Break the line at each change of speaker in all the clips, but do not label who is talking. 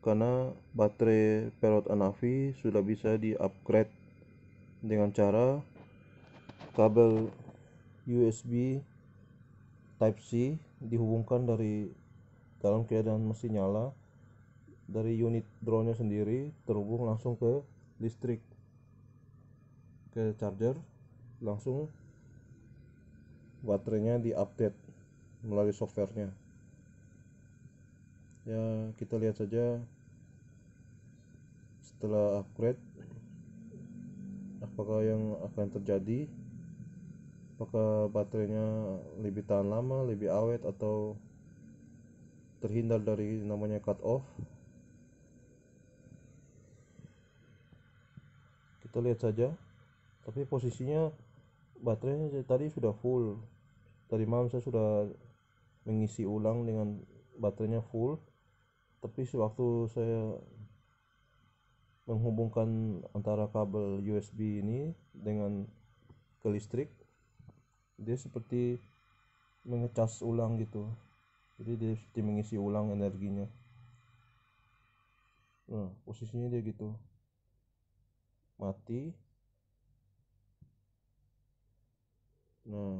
karena baterai Pelot Anafi sudah bisa di upgrade dengan cara kabel USB Type-C dihubungkan dari dalam keadaan mesin nyala dari unit drone-nya sendiri terhubung langsung ke listrik ke charger langsung baterainya di update melalui softwarenya ya kita lihat saja setelah upgrade apakah yang akan terjadi apakah baterainya lebih tahan lama lebih awet atau terhindar dari namanya cut off kita lihat saja tapi posisinya baterainya tadi sudah full tadi malam saya sudah mengisi ulang dengan baterainya full tapi sewaktu saya menghubungkan antara kabel USB ini dengan ke listrik dia seperti mengecas ulang gitu jadi dia seperti mengisi ulang energinya nah posisinya dia gitu mati nah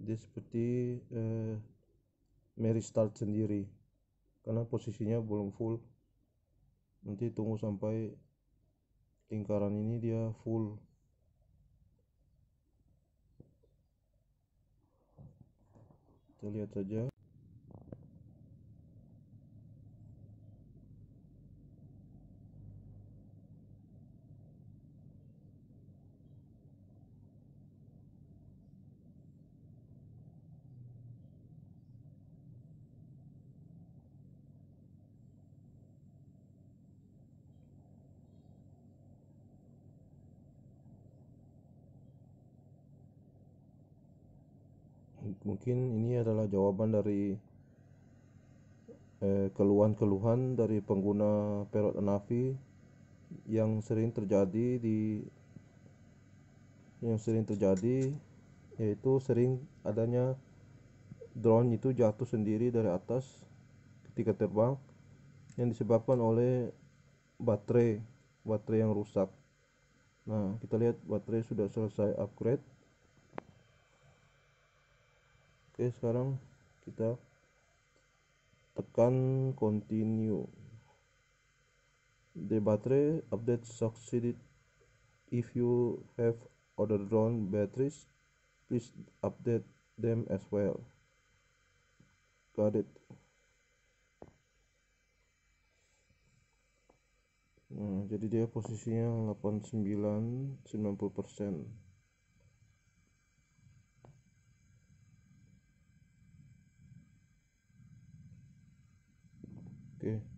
dia seperti eh, Mary start sendiri karena posisinya belum full nanti tunggu sampai lingkaran ini dia full kita lihat saja mungkin ini adalah jawaban dari eh, keluhan-keluhan dari pengguna perot Anafi yang sering terjadi di yang sering terjadi yaitu sering adanya drone itu jatuh sendiri dari atas ketika terbang yang disebabkan oleh baterai baterai yang rusak nah kita lihat baterai sudah selesai upgrade oke sekarang kita tekan continue the battery update succeeded if you have other drone batteries please update them as well got it Nah, jadi dia posisinya 89 90 இருக்கு:irukku